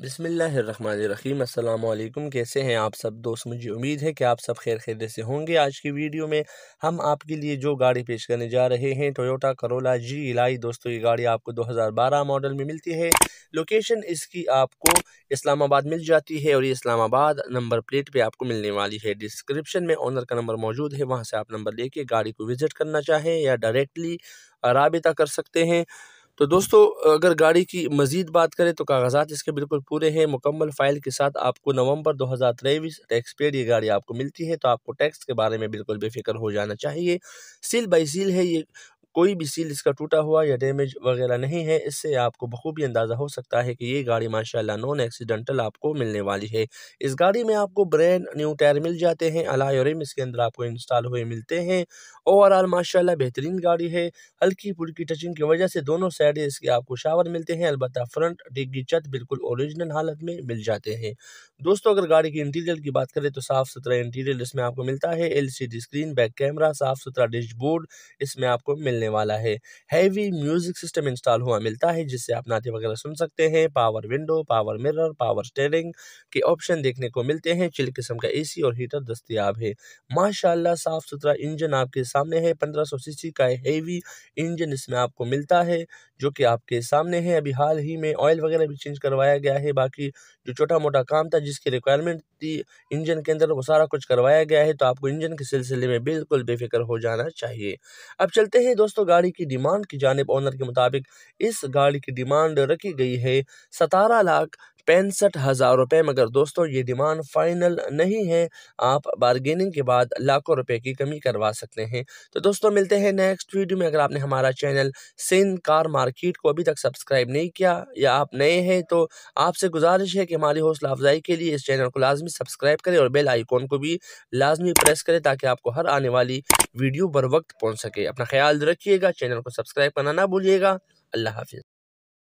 बिसमीम अल्लाम कैसे हैं आप सब दोस्त मुझे उम्मीद है कि आप सब खैर खैर से होंगे आज की वीडियो में हम आपके लिए जो गाड़ी पेश करने जा रहे हैं टोयोटा करोला जी इलाई दोस्तों ये गाड़ी आपको 2012 मॉडल में मिलती है लोकेशन इसकी आपको इस्लामाबाद मिल जाती है और ये इस्लामाबाद नंबर प्लेट पर आपको मिलने वाली है डिस्क्रिप्शन में ऑनर का नंबर मौजूद है वहाँ से आप नंबर ले गाड़ी को विज़िट करना चाहें या डायरेक्टली रबिता कर सकते हैं तो दोस्तों अगर गाड़ी की मज़ीद बात करें तो कागजात इसके बिल्कुल पूरे हैं मुकम्मल फाइल के साथ आपको नवंबर 2023 टैक्स पेड ये गाड़ी आपको मिलती है तो आपको टैक्स के बारे में बिल्कुल बेफिक्र हो जाना चाहिए सील बाई सील है ये कोई भी सील इसका टूटा हुआ या डैमेज वगैरह नहीं है इससे आपको बखूबी अंदाज़ा हो सकता है कि ये गाड़ी माशाल्लाह नॉन एक्सीडेंटल आपको मिलने वाली है इस गाड़ी में आपको ब्रांड न्यू टायर मिल जाते हैं अलाय और इसके अंदर आपको इंस्टॉल हुए मिलते हैं ओवरऑल माशाल्लाह बेहतरीन गाड़ी है हल्की फुल्की टचिंग की वजह से दोनों साइड इसके आपको शावर मिलते हैं अलबत्त फ्रंट डिग्गी छत बिल्कुल औरिजिनल हालत में मिल जाते हैं दोस्तों अगर गाड़ी की इंटीरियर की बात करें तो साफ़ सुथरा इंटीरियर इसमें आपको मिलता है एल स्क्रीन बैक कैमरा साफ़ सुथरा डिशबोर्ड इसमें आपको मिलने मिलने वाला है हैवी म्यूज़िक सिस्टम इंस्टॉल हुआ मिलता है जिससे आप नाते वगैरह सुन सकते हैं power window power mirror power steering के ऑप्शन देखने को मिलते हैं चिल किस्म का एसी और हीटर दस्तियाब है माशाल्लाह साफ़ सुथरा इंजन आपके सामने है पंद्रह सीसी का हैवी इंजन इसमें आपको मिलता है जो कि आपके सामने है अभी हाल ही में ऑयल वगैरह भी चेंज करवाया गया है बाकी जो छोटा मोटा काम था जिसकी रिक्वायरमेंट थी इंजन के अंदर वो सारा कुछ करवाया गया है तो आपको इंजन के सिलसिले में बिल्कुल बेफिक्र हो जाना चाहिए अब चलते हैं दोस्तों दोस्तों गाड़ी की डिमांड की जानब ऑनर के मुताबिक इस गाड़ी की डिमांड रखी गई है सतारह लाख पैंसठ हज़ार रुपये मगर दोस्तों ये डिमांड फाइनल नहीं है आप बारगेनिंग के बाद लाखों रुपए की कमी करवा सकते हैं तो दोस्तों मिलते हैं नेक्स्ट वीडियो में अगर आपने हमारा चैनल सिंध कार मार्केट को अभी तक सब्सक्राइब नहीं किया या आप नए हैं तो आपसे गुजारिश है कि हमारी हौसला अफजाई के लिए इस चैनल को लाजमी सब्सक्राइब करें और बेल आइकॉन को भी लाजमी प्रेस करें ताकि आपको हर आने वाली वीडियो बर वक्त पहुँच सके अपना ख्याल रखिएगा चैनल को सब्सक्राइब करना ना भूलिएगा अल्लाह हाफिज़